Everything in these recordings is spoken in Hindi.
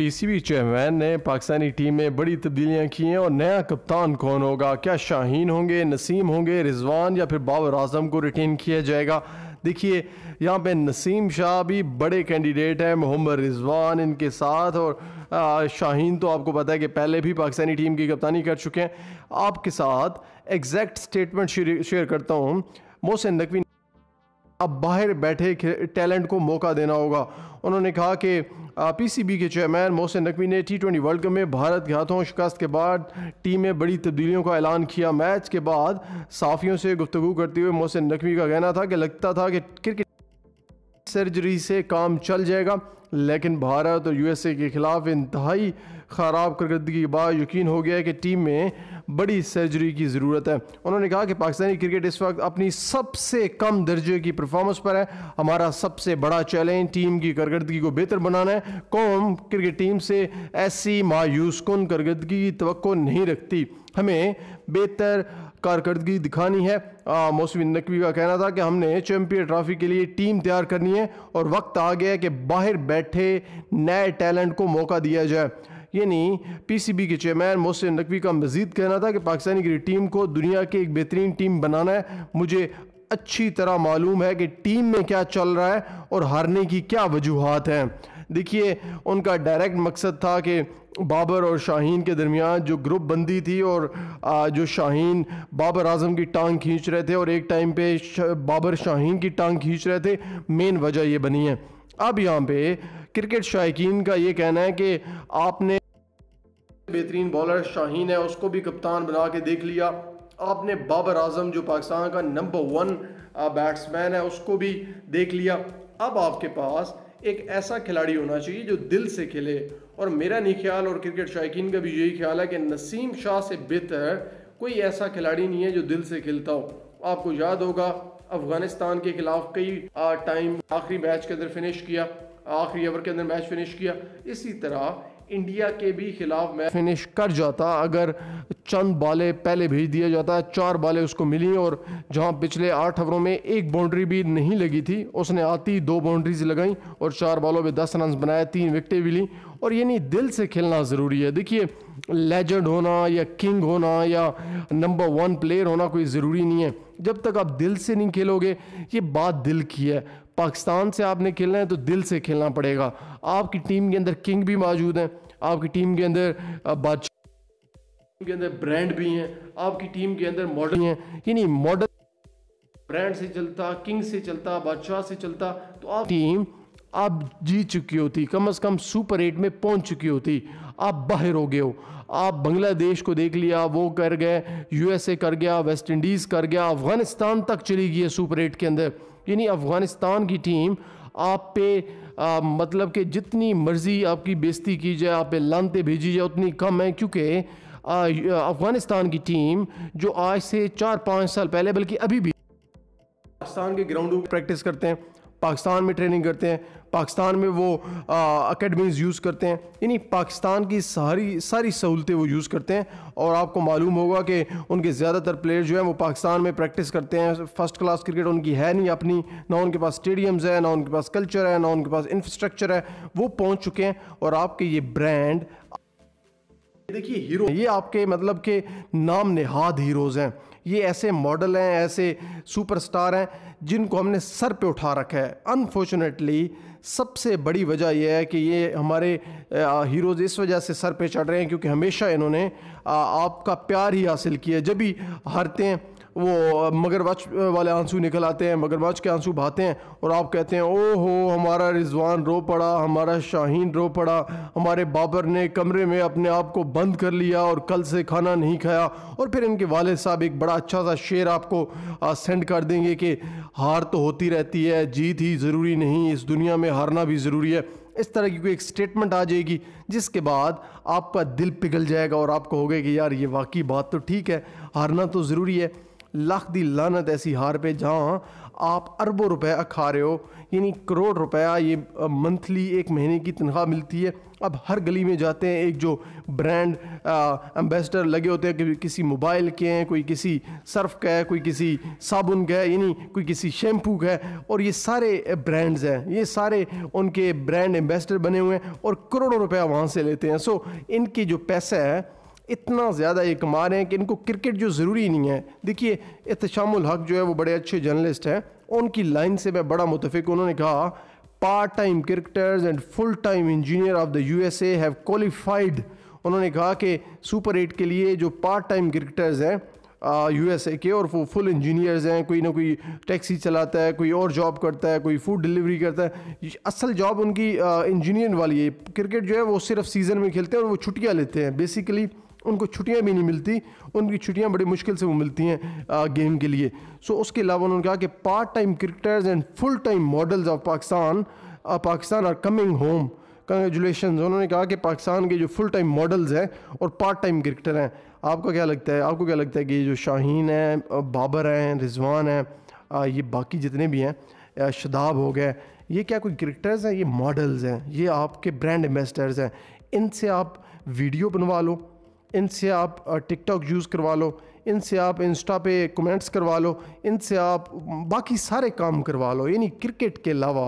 पीसीबी चेयरमैन ने पाकिस्तानी टीम में बड़ी तब्दीलियां की हैं और नया कप्तान कौन होगा क्या शाहीन होंगे नसीम होंगे रिजवान या फिर बाबर आजम को रिटेन किया जाएगा देखिए यहाँ पे नसीम शाह भी बड़े कैंडिडेट हैं मोहम्मद रिजवान इनके साथ और शाहीन तो आपको पता है कि पहले भी पाकिस्तानी टीम की कप्तानी कर चुके हैं आपके साथ एग्जैक्ट स्टेटमेंट शेयर करता हूँ मोहसिन नकवी अब बाहर बैठे टैलेंट को मौका देना होगा उन्होंने कहा कि पीसीबी के चेयरमैन मोहसिन नकवी ने टी ट्वेंटी वर्ल्ड कप में भारत के हाथों शिकस्त के बाद टीम में बड़ी तब्दीलियों का ऐलान किया मैच के बाद साफियों से गुफ्तु करते हुए मोहसिन नकवी का कहना था कि लगता था कि क्रिकेट सर्जरी से काम चल जाएगा लेकिन भारत और यूएसए के खिलाफ इंतहाई ख़राब कारकर्दगी के बाद यकीन हो गया है कि टीम में बड़ी सर्जरी की ज़रूरत है उन्होंने कहा कि पाकिस्तानी क्रिकेट इस वक्त अपनी सबसे कम दर्जे की परफॉर्मेंस पर है हमारा सबसे बड़ा चैलेंज टीम की कारकर्दगी को बेहतर बनाना है कौम क्रिकेट टीम से ऐसी मायूस कन कारकर्दगी की तो नहीं रखती हमें बेहतर कारकर्दगी दिखानी है मौसमी नकवी का कहना था कि हमने चैम्पियन ट्रॉफी के लिए टीम तैयार करनी है और वक्त आ गया है कि बाहर बैठे नए टैलेंट को मौका दिया जाए यानी पीसीबी के चेयरमैन मोहसिन नकवी का मजीद कहना था कि पाकिस्तानी क्रिकेट टीम को दुनिया की एक बेहतरीन टीम बनाना है मुझे अच्छी तरह मालूम है कि टीम में क्या चल रहा है और हारने की क्या वजूहत हैं देखिए उनका डायरेक्ट मकसद था कि बाबर और शाहीन के दरमियान जो ग्रुप बंदी थी और जो शाहीन बाबर आजम की टांग खींच रहे थे और एक टाइम पे बाबर शाहीन की टांग खींच रहे थे मेन वजह ये बनी है अब यहाँ पे क्रिकेट शायकीन का ये कहना है कि आपने बेहतरीन बॉलर शाहीन है उसको भी कप्तान बना के देख लिया आपने बाबर आजम जो पाकिस्तान का नंबर वन बैट्समैन है उसको भी देख लिया अब आपके पास एक ऐसा खिलाड़ी होना चाहिए जो दिल से खेले और मेरा नहीं ख्याल और क्रिकेट शायकीन का भी यही ख्याल है कि नसीम शाह से बेहतर कोई ऐसा खिलाड़ी नहीं है जो दिल से खेलता हो आपको याद होगा अफगानिस्तान के खिलाफ कई टाइम आखिरी मैच के अंदर फिनिश किया आखिरी ओवर के अंदर मैच फिनिश किया इसी तरह इंडिया के भी खिलाफ मैच फिनिश कर जाता अगर चंद बाले पहले भेज दिया जाता चार बाले उसको मिली और जहां पिछले आठ ओवरों में एक बाउंड्री भी नहीं लगी थी उसने आती दो बाउंड्रीज लगाई और चार बालों में दस रन बनाए तीन विकटें भी ली और यानी दिल से खेलना ज़रूरी है देखिए लेजेंड होना या किंग होना या नंबर वन प्लेयर होना कोई ज़रूरी नहीं है जब तक आप दिल से नहीं खेलोगे ये बात दिल की है पाकिस्तान से आपने खेलना है तो दिल से खेलना पड़ेगा आपकी टीम के अंदर किंग भी मौजूद हैं आपकी टीम के अंदर बादशाह के अंदर ब्रांड भी हैं आपकी टीम के अंदर मॉडल हैं कि नहीं मॉडल ब्रांड से चलता किंग से चलता बादशाह से चलता तो आप टीम आप जीत चुकी होती कम अज़ कम सुपर एट में पहुंच चुकी होती आप बाहर हो गए हो आप बांग्लादेश को देख लिया वो कर गए यूएसए कर गया वेस्ट इंडीज़ कर गया अफ़गानिस्तान तक चली गई है सुपर एट के अंदर यानी अफ़गानिस्तान की टीम आप पे आ, मतलब कि जितनी मर्ज़ी आपकी बेस्ती की जाए आप पे लानते भेजी जाए उतनी कम है क्योंकि अफ़गानिस्तान की टीम जो आज से चार पाँच साल पहले बल्कि अभी भी पाकिस्तान के ग्राउंडों प्रैक्टिस करते हैं पाकिस्तान में ट्रेनिंग करते हैं पाकिस्तान में वो अकेडमीज़ यूज़ करते हैं यानी पाकिस्तान की सारी सारी सहूलतें वो यूज़ करते हैं और आपको मालूम होगा कि उनके ज़्यादातर प्लेयर जो हैं वो पाकिस्तान में प्रैक्टिस करते हैं फर्स्ट क्लास क्रिकेट उनकी है नहीं अपनी ना उनके पास स्टेडियम्स है ना उनके पास कल्चर है ना उनके पास इंफ्रास्ट्रक्चर है वो पहुँच चुके हैं और आपके ये ब्रांड देखिए हीरो ये आपके मतलब के नाम नेहाद हीरोज़ हैं ये ऐसे मॉडल हैं ऐसे सुपरस्टार हैं जिनको हमने सर पे उठा रखा है अनफॉर्चुनेटली सबसे बड़ी वजह यह है कि ये हमारे हीरोज़ इस वजह से सर पे चढ़ रहे हैं क्योंकि हमेशा इन्होंने आपका प्यार ही हासिल किया जब भी हारते हैं वो मगरवच वाले आंसू निकल आते हैं मगरवच के आंसू बहाते हैं और आप कहते हैं ओ हो हमारा रिजवान रो पड़ा हमारा शाहीन रो पड़ा हमारे बाबर ने कमरे में अपने आप को बंद कर लिया और कल से खाना नहीं खाया और फिर इनके वाले साहब एक बड़ा अच्छा सा शेर आपको सेंड कर देंगे कि हार तो होती रहती है जीत ही ज़रूरी नहीं इस दुनिया में हारना भी ज़रूरी है इस तरह की कोई एक स्टेटमेंट आ जाएगी जिसके बाद आपका दिल पिघल जाएगा और आप कहोगे कि यार ये वाकई बात तो ठीक है हारना तो ज़रूरी है लख दी लानत ऐसी हार पे जहाँ आप अरबों रुपए खा रहे हो यानी करोड़ रुपया ये मंथली एक महीने की तनख्वाह मिलती है अब हर गली में जाते हैं एक जो ब्रांड एम्बेसडर लगे होते हैं कि किसी मोबाइल के हैं कोई किसी सर्फ का है कोई किसी साबुन का है यानी कोई किसी शैम्पू का है और ये सारे ब्रांड्स हैं ये सारे उनके ब्रांड एम्बेसडर बने हुए हैं और करोड़ों रुपया वहाँ से लेते हैं सो इनके जो पैसा है इतना ज़्यादा ये कमा रहे हैं कि इनको क्रिकेट जो ज़रूरी नहीं है देखिए एहतशामुल हक जो है वो बड़े अच्छे जर्नलिस्ट हैं उनकी लाइन से मैं बड़ा मुतफिक उन्होंने कहा part time cricketers and full time engineer of the U S A have qualified उन्होंने कहा कि सुपर एट के लिए जो पार्ट टाइम क्रिकेटर्स हैं यू एस ए के और वो फुल इंजीनियर्स हैं कोई ना कोई टैक्सी चलाता है कोई और जॉब करता है कोई फूड डिलीवरी करता है असल जॉब उनकी इंजीनियर वाली है क्रिकेट जो है वो सिर्फ सीज़न में खेलते हैं और वो छुट्टियाँ लेते हैं बेसिकली उनको छुट्टियाँ भी नहीं मिलती उनकी छुट्टियाँ बड़ी मुश्किल से वो मिलती हैं गेम के लिए सो उसके अलावा उन्होंने कहा कि part time cricketers and full time models of Pakistan Pakistan are coming home congratulation उन्होंने कहा कि पाकिस्तान के जो फुल टाइम मॉडल्स हैं और पार्ट टाइम क्रिकेटर हैं आपका क्या लगता है आपको क्या लगता है कि जो शाहीन हैं बाबर uh, हैं रिजवान हैं ये बाकी जितने भी हैं शदाब हो गए ये क्या कोई क्रिकेटर्स हैं ये मॉडल्स हैं ये आपके ब्रांड एम्बेसडर्स हैं इनसे आप वीडियो बनवा लो इनसे आप टिकटॉक यूज़ करवा लो इनसे आप इंस्टा पे कमेंट्स करवा लो इनसे आप बाकी सारे काम करवा लो यानी क्रिकेट के अलावा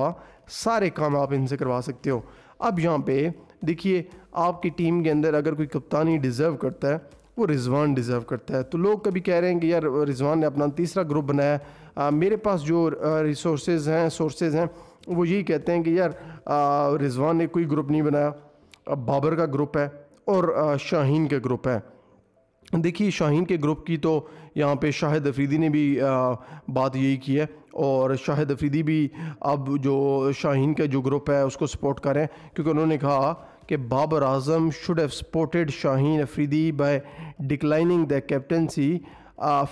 सारे काम आप इनसे करवा सकते हो अब यहाँ पे देखिए आपकी टीम के अंदर अगर कोई कप्तानी डिज़र्व करता है वो रिजवान डिज़र्व करता है तो लोग कभी कह रहे हैं कि यार रिजवान ने अपना तीसरा ग्रुप बनाया आ, मेरे पास जो रिसोर्सेज हैं सोर्सेज हैं वो यही कहते हैं कि यार रिजवान ने कोई ग्रुप नहीं बनाया अब बाबर का ग्रुप है और शाहीन का ग्रुप है देखिए शाहीन के ग्रुप की तो यहाँ पे शाहिद अफरीदी ने भी बात यही की है और शाहिद अफरीदी भी अब जो शाहीन का जो ग्रुप है उसको सपोर्ट करें क्योंकि उन्होंने कहा कि Babar Azam should have supported Shaheen Afridi by declining the captaincy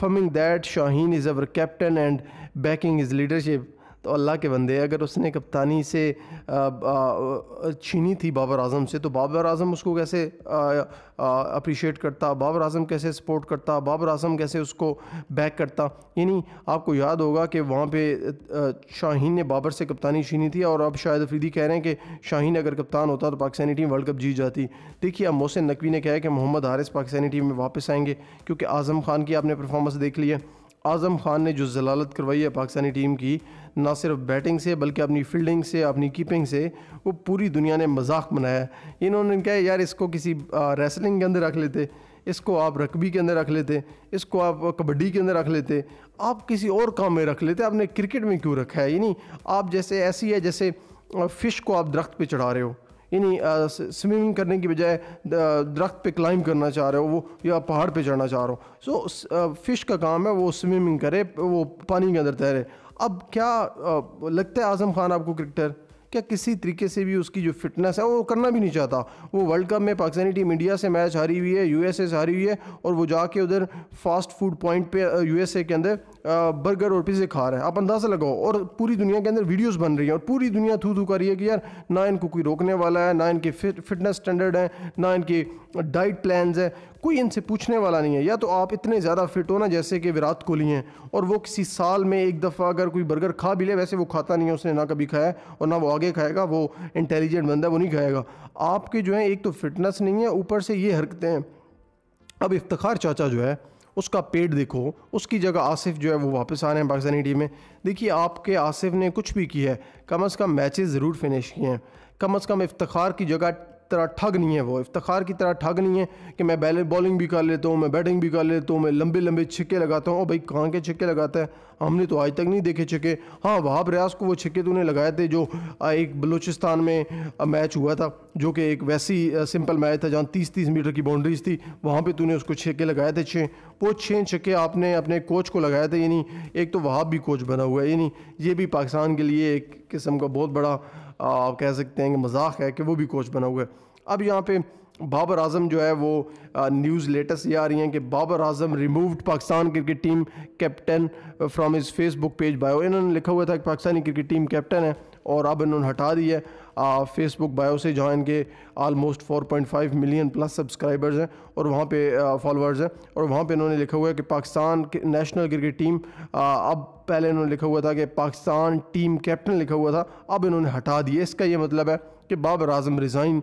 affirming that Shaheen is our captain and backing is leadership तो अल्लाह के बंदे अगर उसने कप्तानी से छीनी थी बाबर आजम से तो बाबर आजम उसको कैसे अप्रिशिएट करता बाबर आजम कैसे सपोर्ट करता बाबर आजम कैसे उसको बैक करता यानी आपको याद होगा कि वहाँ पे शाहीन ने बाबर से कप्तानी छीनी थी और अब शायद अफरीदी कह रहे हैं कि शाहीन अगर कप्तान होता तो पाकिस्तानी टीम वर्ल्ड कप जीत जाती देखिए अब मोहसिन नकवी ने कहा है कि मोहम्मद हारिस पाकिस्तानी टीम में वापस आएंगे क्योंकि आज़म खान की आपने परफॉर्मेंस देख ली है आज़म खान ने जो जलालत करवाई है पाकिस्तानी टीम की ना सिर्फ बैटिंग से बल्कि अपनी फील्डिंग से अपनी कीपिंग से वो पूरी दुनिया ने मजाक बनाया इन्होंने कहा यार इसको किसी रेसलिंग के अंदर रख लेते इसको आप रकबी के अंदर रख लेते इसको आप कबड्डी के अंदर रख लेते आप किसी और काम में रख लेते आपने क्रिकेट में क्यों रखा है यानी आप जैसे ऐसी है जैसे फ़िश को आप दरख्त पर चढ़ा रहे हो यानी स्विमिंग करने की बजाय दरख्त पे क्लाइम करना चाह रहे हो वो या पहाड़ पे चढ़ना चाह रहे हो सो फिश का काम है वो स्विमिंग करे वो पानी के अंदर तैरे अब क्या लगता है आजम खान आपको क्रिकेटर क्या किसी तरीके से भी उसकी जो फिटनेस है वो करना भी नहीं चाहता वो वर्ल्ड कप में पाकिस्तानी टीम इंडिया से मैच हारी हुई है यूएसए से हारी हुई है और वो जाके उधर फास्ट फूड पॉइंट पे यूएसए के अंदर बर्गर और पिज़्ज़े खा रहे हैं आप अंदाज़ा लगाओ और पूरी दुनिया के अंदर वीडियोस बन रही हैं और पूरी दुनिया थू थू कर रही है कि यार ना इनको कोई रोकने वाला है ना इनके फिट, फिटनेस स्टैंडर्ड है ना इनके डाइट प्लान्स है कोई इनसे पूछने वाला नहीं है या तो आप इतने ज़्यादा फिट हो ना जैसे कि विराट कोहली हैं और वो किसी साल में एक दफ़ा अगर कोई बर्गर खा भी ले वैसे वो खाता नहीं है उसने ना कभी खाया और ना वो आगे खाएगा वो इंटेलिजेंट बंदा है वो नहीं खाएगा आपके जो है एक तो फिटनेस नहीं है ऊपर से ये हरकतें हैं अब इफ्तार चाचा जो है उसका पेट देखो उसकी जगह आसिफ जो है वो वापस आ रहे हैं पाकिस्तानी टीम में देखिए आपके आसिफ ने कुछ भी किया है कम अज़ कम मैचेस ज़रूर फिनिश किए हैं कम अज़ कम इफ्तार की जगह तरह ठग नहीं है वो इफ्तार की तरह ठग नहीं है कि मैं बैले बॉलिंग भी कर लेता हूँ मैं बैटिंग भी कर लेता हूँ मैं लंबे लंबे छिक्के लगाता हूँ और भाई कहाँ के छिक्के लगाता है हमने तो आज तक नहीं देखे छक्के हाँ वहाब रियाज को वो छिक्के तो उन्हें लगाए थे जो एक बलूचिस्तान में मैच हुआ था जो कि एक वैसी सिंपल मैच था जहाँ तीस तीस मीटर की बाउंड्रीज थी वहाँ पर तूने उसको छक्के लगाए थे छः वो छः छक्के आपने अपने कोच को लगाए थे यानी एक तो वहाब भी कोच बना हुआ है यानी ये भी पाकिस्तान के लिए एक किस्म का बहुत बड़ा आप कह सकते हैं कि मजाक है कि वो भी कोच बना हुआ है अब यहाँ पे बाबर आजम जो है वो न्यूज़ लेटेस्ट ये आ रही हैं कि Babar Azam removed Pakistan cricket team captain from इस फेसबुक पेज बायो इन्होंने लिखा हुआ था कि पाकिस्तानी क्रिकेट टीम कैप्टन है और अब इन्होंने हटा दी है फेसबुक बायो से जहाँ इनके आलमोस्ट 4.5 मिलियन प्लस सब्सक्राइबर्स हैं और वहाँ पे फॉलोअर्स हैं और वहाँ पे इन्होंने लिखा हुआ है कि पाकिस्तान नेशनल क्रिकेट टीम अब पहले इन्होंने लिखा हुआ था कि पाकिस्तान टीम कैप्टन लिखा हुआ था अब इन्होंने हटा दिया इसका ये मतलब है कि बाबर आजम रिज़ाइन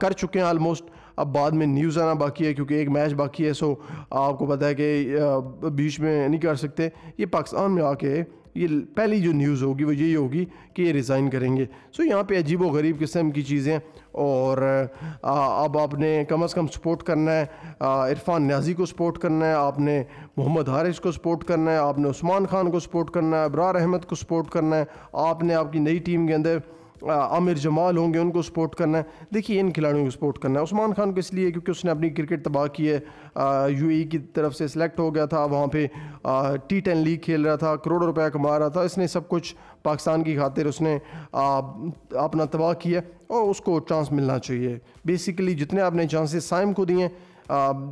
कर चुके हैं आलमोस्ट अब बाद में न्यूज़ आना बाकी है क्योंकि एक मैच बाकी है सो आपको पता है कि बीच में नहीं कर सकते ये पाकिस्तान में आके ये पहली जो न्यूज़ होगी वो यही होगी कि ये रिज़ाइन करेंगे सो यहाँ पे अजीब व गरीब किस्म की चीज़ें और आ, अब आपने कम अज़ कम सपोर्ट करना है इरफान न्याजी को सपोर्ट करना है आपने मोहम्मद हारिस को सपोर्ट करना है आपने उस्मान खान को सपोर्ट करना है अबरार अहमद को सपोर्ट करना है आपने आपकी नई टीम के अंदर आमिर जमाल होंगे उनको सपोर्ट करना है देखिए इन खिलाड़ियों को सपोर्ट करना है उस्मान खान को इसलिए क्योंकि उसने अपनी क्रिकेट तबाह की है यूएई e की तरफ से सिलेक्ट हो गया था वहाँ पे टी टेन लीग खेल रहा था करोड़ों रुपया कमा रहा था इसने सब कुछ पाकिस्तान की खातिर उसने अपना तबाह किया और उसको चांस मिलना चाहिए बेसिकली जितने आपने चांसेस साइम को दिए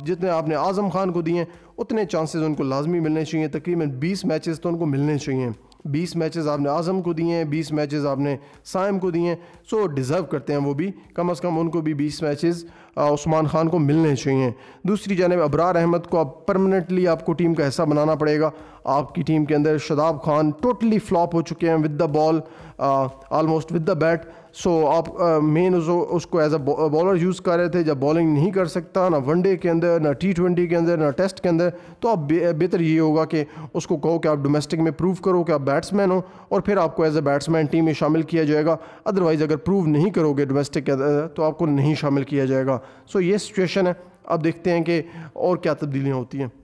जितने आपने आज़म खान को दिए उतने चांसेस उनको लाजमी मिलने चाहिए तकरीबन 20 मैचेस तो उनको मिलने चाहिए बीस मैचेस आपने आज़म को दिए हैं बीस मैचेस आपने साइम को दिए हैं सो डिज़र्व करते हैं वो भी कम अज़ कम उनको भी बीस मैचेस उस्मान खान को मिलने चाहिए दूसरी जानब अबरार अहमद को अब परमानेंटली आपको टीम का हिस्सा बनाना पड़ेगा आपकी टीम के अंदर शदाब खान टोटली फ्लॉप हो चुके हैं with the ball almost with the bat so आप मेन uh, उसको एज अ बॉलर यूज़ कर रहे थे जब बॉलिंग नहीं कर सकता ना वनडे के अंदर ना टी ट्वेंटी के अंदर ना टेस्ट के अंदर तो आप बेहतर ये होगा कि उसको कहो कि आप डोमेस्टिक में प्रूव करो कि आप बैट्समैन हो और फिर आपको एज अ बैट्समैन टीम में शामिल किया जाएगा अदरवाइज़ अगर प्रूव नहीं करोगे डोमेस्टिक के अंदर तो आपको नहीं शामिल किया जाएगा सो ये सिचुएशन है अब देखते हैं कि और क्या तब्दीलियाँ होती हैं